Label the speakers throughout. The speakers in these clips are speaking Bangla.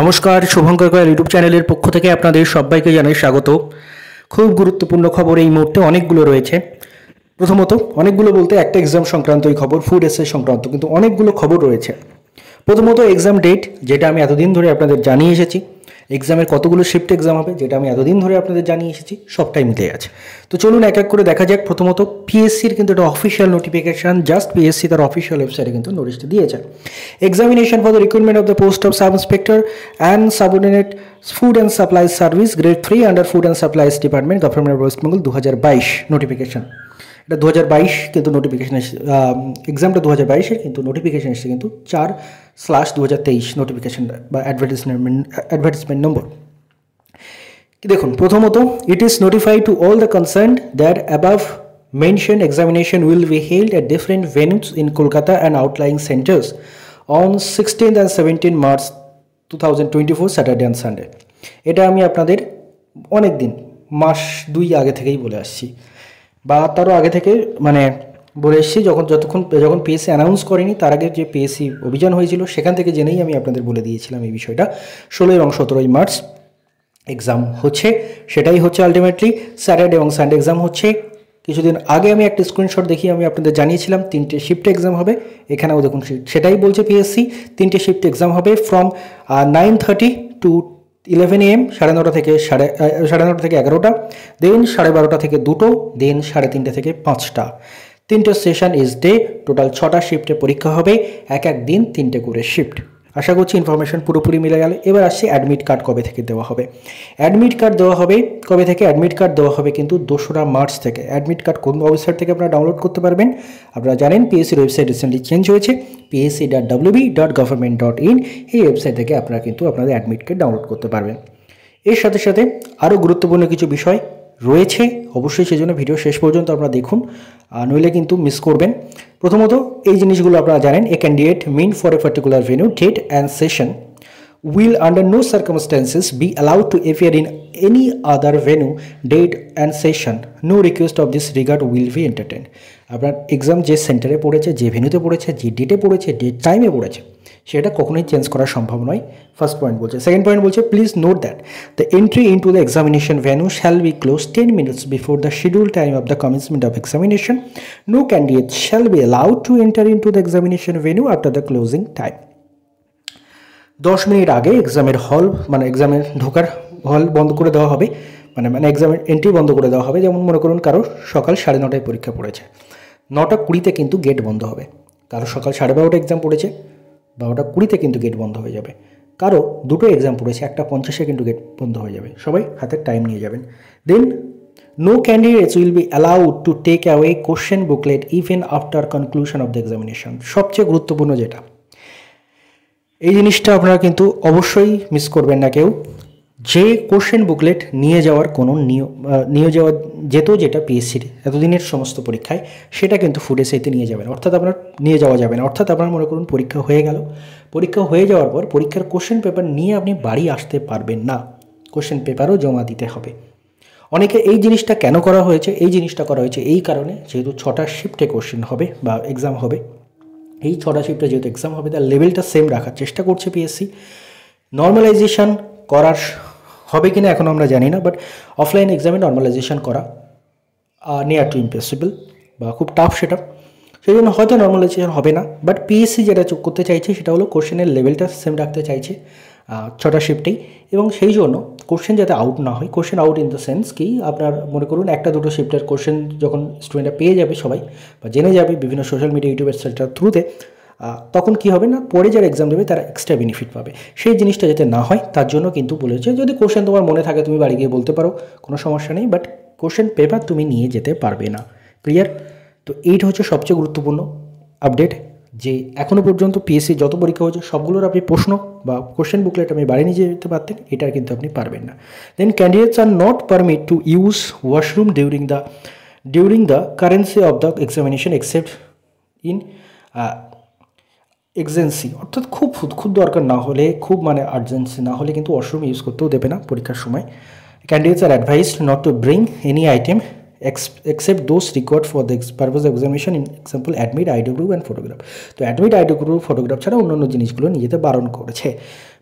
Speaker 1: নমস্কার শুভঙ্কর গোয়াল ইউটিউব চ্যানেলের পক্ষ থেকে আপনাদের সবাইকে জানাই স্বাগত খুব গুরুত্বপূর্ণ খবর এই মুহূর্তে অনেকগুলো রয়েছে প্রথমত অনেকগুলো বলতে একটা এক্সাম সংক্রান্ত এই খবর ফুড এসে সংক্রান্ত কিন্তু অনেকগুলো খবর রয়েছে প্রথমত এক্সাম ডেট যেটা আমি এতদিন ধরে আপনাদের জানিয়ে এসেছি এক্সামের কতগুলো শিফট এক্সাম হবে যেটা আমি এতদিন ধরে আপনাদের জানিয়ে এসেছি সবটাই মিলে আছে তো চলুন এক এক করে দেখা যাক প্রথমত পিএসসির কিন্তু একটা অফিসিয়াল নোটিফিকেশান জাস্ট পিএসসি তার অফিসিয়াল ওয়েবসাইটে কিন্তু নোটিশটা দিয়েছে examination for the recruitment of the post of sub inspector and subordinate food and supplies service grade three under food and supplies department government of West Bengal দু হাজার বাইশ নোটিফিকেশান এটা দু হাজার বাইশ কিন্তু নোটিফিকেশান এসেছে এক্সামটা দু হাজার বাইশের কিন্তু নোটিফিকেশান এসেছে কিন্তু চার স্ল্যাশ দু হাজার তেইশ নোটিফিকেশান বা অ্যাডভার্টিসমেন্ট অ্যাডভার্টিসমেন্ট নম্বর দেখুন প্রথমত it is notify to all the concern that above be held will different held in Kolkata and outlying centres on sixteenth and seventeen March two thousand twenty four Saturday and Sunday এটা আমি আপনাদের অনেক দিন মাস দুই আগে থেকেই বলে আসছি বা তারও আগে থেকে মানে বলে এসেছি যখন যতক্ষণ যখন পিএসসি অ্যানাউন্স করেনি তার আগে যে পিএসসি অভিযান হয়েছিল সেখান থেকে জেনেই আমি আপনাদের বলে দিয়েছিলাম এই বিষয়টা ষোলোই এবং সতেরোই মার্চ এক্সাম হচ্ছে সেটাই হচ্ছে আলটিমেটলি স্যাটারডে এবং সানডে এক্সাম হচ্ছে কিছুদিন আগে আমি একটা স্ক্রিনশট দেখিয়ে আমি আপনাদের জানিয়েছিলাম তিনটে শিফটে এক্সাম হবে এখানেও দেখুন সেটাই বলছে পিএসসি তিনটে শিফটে এক্সাম হবে from nine thirty to eleven AM সাড়ে নটা থেকে সাড়ে সাড়ে নটা থেকে এগারোটা দেন সাড়ে বারোটা থেকে দুটো দেন সাড়ে তিনটে থেকে পাঁচটা তিনটে সেশন ইজ ডে টোটাল ছটা শিফটে পরীক্ষা হবে এক এক দিন তিনটে করে শিফট আশা করছি ইনফরমেশন পুরোপুরি মিলে গেল এবার আসছে অ্যাডমিট কার্ড কবে থেকে দেওয়া হবে অ্যাডমিট কার্ড দেওয়া হবে কবে থেকে অ্যাডমিট কার্ড দেওয়া হবে কিন্তু দোসরা মার্চ থেকে অ্যাডমিট কার্ড কোন ওয়েবসাইট থেকে আপনারা ডাউনলোড করতে পারবেন আপনারা জানেন পিএসসির ওয়েবসাইট রিসেন্টলি চেঞ্জ হয়েছে PSC dot WB dot government dot in এই ওয়েবসাইট থেকে আপনারা কিন্তু আপনাদের অ্যাডমিট কার্ড ডাউনলোড করতে পারবেন এর সাথে সাথে আরও গুরুত্বপূর্ণ কিছু বিষয় রয়েছে অবশ্যই সেই জন্য ভিডিও শেষ পর্যন্ত আপনারা দেখুন নইলে কিন্তু মিস করবেন প্রথমত এই জিনিসগুলো আপনারা জানেন a candidate mean for a particular venue date and session will under no circumstances be allowed to appear in any other venue date and session no request of this regard will be entertain আপনার এক্সাম যে সেন্টারে পড়েছে যে ভেনুতে পড়েছে যে ডেটে পড়েছে ডেট টাইমে পড়েছে সেটা কখনোই চেঞ্জ করা সম্ভব নয় ফার্স্ট পয়েন্ট বলছে সেকেন্ড পয়েন্ট বলছে please note that the entry into the examination venue shall be close ten minutes before the schedule time of the commencement of examination no candidate shall be allowed to enter into the examination venue after the closing time দশ মিনিট আগে এক্সামের হল মানে এক্সামের ঢোকার হল বন্ধ করে দেওয়া হবে মানে মানে এক্সামের এন্ট্রি বন্ধ করে দেওয়া হবে যেমন মনে করুন কারো সকাল সাড়ে নটায় পরীক্ষা পড়েছে নটা কুড়িতে কিন্তু গেট বন্ধ হবে কারো সকাল সাড়ে বারোটা এক্সাম পড়েছে বারোটা কুড়িতে কিন্তু গেট বন্ধ হয়ে যাবে কারো দুটো এক্সাম পড়েছে একটা পঞ্চাশে কিন্তু গেট বন্ধ হয়ে যাবে সবাই হাতে টাইম নিয়ে যাবেন then no candidates will be allowed to take away question booklet even after conclusion of the examination সবচেয়ে গুরুত্বপূর্ণ যেটা এই জিনিসটা আপনারা কিন্তু অবশ্যই মিস করবেন না কেউ যে কোশ্চেন বুকলেট নিয়ে যাওয়ার কোনো নিয়ে যাওয়া যেত যেটা পিএসসির এতদিনের সমস্ত পরীক্ষায় সেটা কিন্তু ফুড এসআইতে নিয়ে যাবেন অর্থাৎ আপনার নিয়ে যাওয়া যাবে না অর্থাৎ আপনার মনে করুন পরীক্ষা হয়ে গেল পরীক্ষা হয়ে যাওয়ার পর পরীক্ষার কোশ্চেন পেপার নিয়ে আপনি বাড়ি আসতে পারবেন না কোশ্চেন পেপারও জমা দিতে হবে অনেকে এই জিনিসটা কেন করা হয়েছে এই জিনিসটা করা হয়েছে এই কারণে যেহেতু ছটা শিফটে কোশ্চেন হবে বা এক্সাম হবে এই ছটা শিফটে যেহেতু এক্সাম হবে তার লেভেলটা সেম রাখার চেষ্টা করছে পিএসসি নর্মালাইজেশান করার হবে কিনা এখন আমরা জানি না বাট অফলাইন এক্সামে নর্মালাইজেশন করা নিয়ার টু ইম্পসিবল বা খুব টাফ সেটা সেই জন্য হয়তো নর্মালাইজেশন হবে না বাট পিএসসি যেটা করতে চাইছে সেটা হলো কোশ্চেনের লেভেলটা সেম রাখতে চাইছে ছটা শিফটেই এবং সেই জন্য কোশ্চেন যাতে আউট না হয় question out in the sense কি আপনার মনে করুন একটা দুটো শিফটের কোশ্চেন যখন স্টুডেন্টরা পেয়ে যাবে সবাই বা জেনে যাবে বিভিন্ন সোশ্যাল মিডিয়া ইউটিউব এটসেট্রার থ্রুতে তখন কি হবে না পরে যারা এক্সাম দেবে তারা এক্সট্রা বেনিফিট পাবে সেই জিনিসটা যাতে না হয় তার জন্য কিন্তু বলেছে যদি কোশ্চেন তোমার মনে থাকে তুমি বাড়ি গিয়ে বলতে পারো কোনো সমস্যা নেই বাট কোশ্চেন পেপার তুমি নিয়ে যেতে পারবে না ক্লিয়ার তো এইটা হচ্ছে সবচেয়ে গুরুত্বপূর্ণ আপডেট যে এখনও পর্যন্ত পিএসসি যত পরীক্ষা হয়েছে সবগুলোর আপনি প্রশ্ন বা কোশ্চেন বুকলেট আপনি বাড়ি নিয়ে যেতে পারতেন এটা কিন্তু আপনি পারবেন না then candidates are not permit to use washroom during the during the currency of the examination except in exigency অর্থাৎ খুব খুব দরকার না হলে খুব মানে আর্জেন্সি না হলে কিন্তু ওয়াশরুম ইউজ করতেও দেবে না পরীক্ষার সময় candidates are advised not to bring any item except those required for the purpose of examination in example admit ID group and photograph তো অ্যাডমিট আইডি গ্রুপ ফটোগ্রাফ ছাড়া অন্যান্য জিনিসগুলো নিয়ে যেতে বারণ করেছে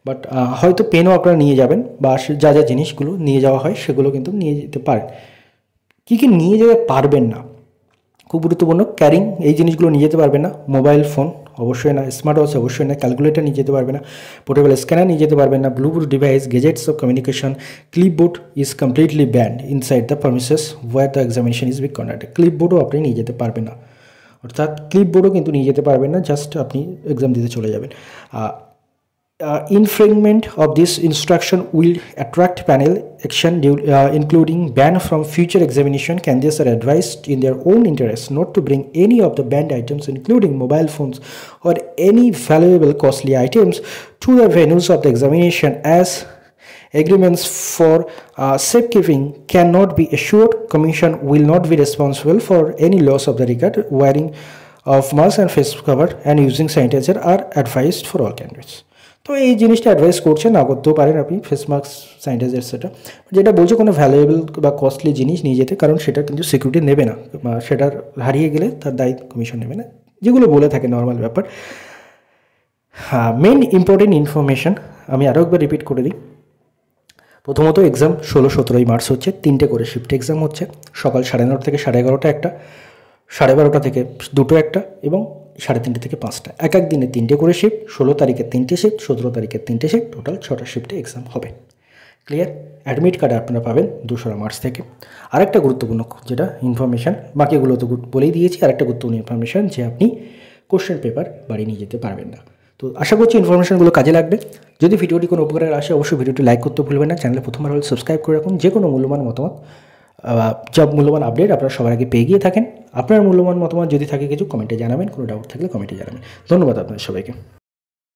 Speaker 1: বাট হয়তো পেনও আপনারা নিয়ে যাবেন বা যা যা জিনিসগুলো নিয়ে যাওয়া হয় সেগুলো কিন্তু নিয়ে যেতে পারেন কী কী নিয়ে যেতে পারবেন না খুব গুরুত্বপূর্ণ ক্যারিং এই জিনিসগুলো নিয়ে যেতে পারবেন না মোবাইল ফোন অবশ্যই না স্মার্ট ওয়াচ অবশ্যই না ক্যালকুলেটার নিয়ে যেতে পারবে না পোর্টেবল স্ক্যানার নিয়ে যেতে পারবে না bluetooth device gadgets of communication clipboard is completely banned inside the premises where the examination is be conducted ক্লিপবোর্ডও আপনি নিয়ে যেতে পারবে না অর্থাৎ ক্লিপবোর্ডও কিন্তু নিয়ে যেতে পারবেন না জাস্ট আপনি এক্সাম দিতে চলে যাবেন uh, infringement of this instruction will attract panel action due, uh, including ban from future examination candidates are advised in their own interest not to bring any of the banned items including mobile phones or any valuable costly items to the venues of the examination as agreements for uh, safekeeping cannot be assured commission will not be responsible for any loss of the record wearing of mask and face cover and using sanitizer are advised for all candidates তো এই জিনিসটা অ্যাডভাইস করছে না করতেও পারেন আপনি ফেস মাস্ক স্যানিটাইজার সেটা যেটা বলছে কোনো ভ্যালুয়েবল বা কস্টলি জিনিস নিয়ে যেতে কারণ সেটা কিন্তু সিকিউরিটি নেবে না সেটার হারিয়ে গেলে তার দায়িত্ব কমিশন নেবে না যেগুলো বলে থাকে নর্মাল ব্যাপার হ্যাঁ মেন ইম্পর্টেন্ট ইনফরমেশান আমি আরও একবার রিপিট করে দিই প্রথমত এক্সাম ষোলো সতেরোই মার্চ হচ্ছে তিনটে করে শিফট এক্সাম হচ্ছে সকাল সাড়ে নটা থেকে সাড়ে এগারোটা একটা সাড়ে বারোটা থেকে দুটো একটা এবং সাড়ে তিনটে থেকে পাঁচটা এক এক দিনে তিনটে করে শিফট ষোলো তারিখে তিনটে শিফট সতেরো তারিখে তিনটে শিফট টোটাল ছটা শিফটে এক্সাম হবে ক্লিয়ার অ্যাডমিট কার্ড আপনারা পাবেন দুশোরা মার্চ থেকে আরেকটা গুরুত্বপূর্ণ যেটা ইনফরমেশান বাকিগুলো তো বলেই দিয়েছি আরেকটা গুরুত্বপূর্ণ ইনফরমেশান যে আপনি কোশ্চেন পেপার বাড়ি নিয়ে যেতে পারবেন না তো আশা করছি ইনফরমেশানগুলো কাজে লাগবে যদি ভিডিওটি কোনো উপকারের আসে অবশ্যই ভিডিওটি লাইক করতে ভুলবেন না চ্যানেলে প্রথমবার হলে সাবস্ক্রাইব করে রাখুন যে কোনো মূল্যবান মতামত সব মূল্যবান আপডেট আপনারা সবার আগে পেয়ে গিয়ে থাকেন আপনার মূল্যবান মতামত যদি থাকে কিছু কমেন্টে জানাবেন কোনো ডাউট থাকলে কমেন্টে জানাবেন ধন্যবাদ আপনাদের সবাইকে